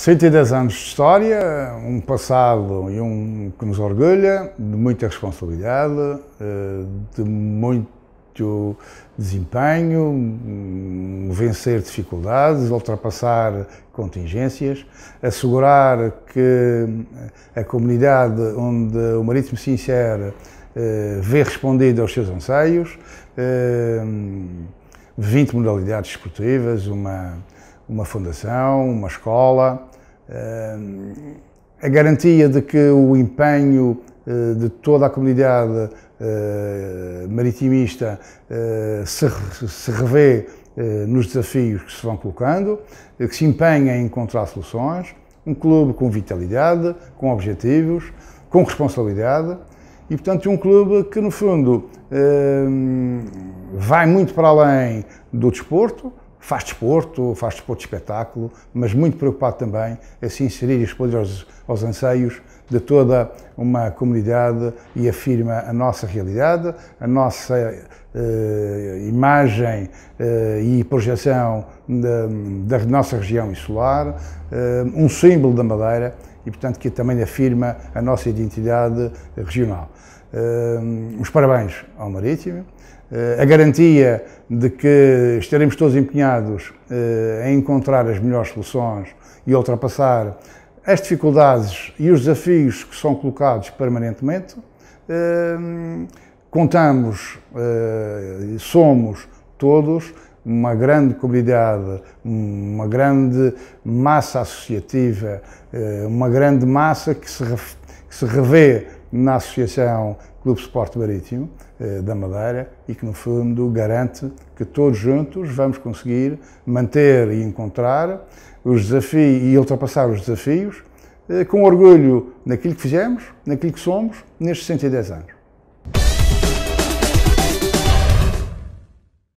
110 anos de história, um passado e um que nos orgulha, de muita responsabilidade, eh, de muito desempenho, vencer dificuldades, ultrapassar contingências, assegurar que a comunidade onde o Marítimo se insere eh, vê respondido aos seus anseios, 20 eh, modalidades esportivas, uma, uma fundação, uma escola, a garantia de que o empenho eh, de toda a comunidade eh, maritimista eh, se revê nos desafios que se vão colocando, que se empenha em encontrar soluções, um clube com vitalidade, com objetivos, com responsabilidade e, portanto, um clube que, no fundo, vai muito para além do desporto, faz desporto, faz desporto espetáculo, mas muito preocupado também a se inserir e responder aos, aos anseios de toda uma comunidade e afirma a nossa realidade, a nossa eh, imagem eh, e projeção da, da, nossa região insular, eh, um símbolo da Madeira e, portanto, que também afirma a nossa identidade regional. Uh, os parabéns ao Marítimo, uh, a garantia de que estaremos todos empenhados uh, em encontrar as melhores soluções e ultrapassar as dificuldades e os desafios que são colocados permanentemente. Ehm, contamos, eh, somos todos uma grande comunidade, uma grande massa associativa, eh, uma grande massa que se, que se revê na Associação Clube Esporte Marítimo eh, da Madeira e que, no fundo, garante que todos juntos vamos conseguir manter e encontrar os desafios e ultrapassar os desafios eh, com orgulho naquilo que fizemos, naquilo que somos nestes 110 anos.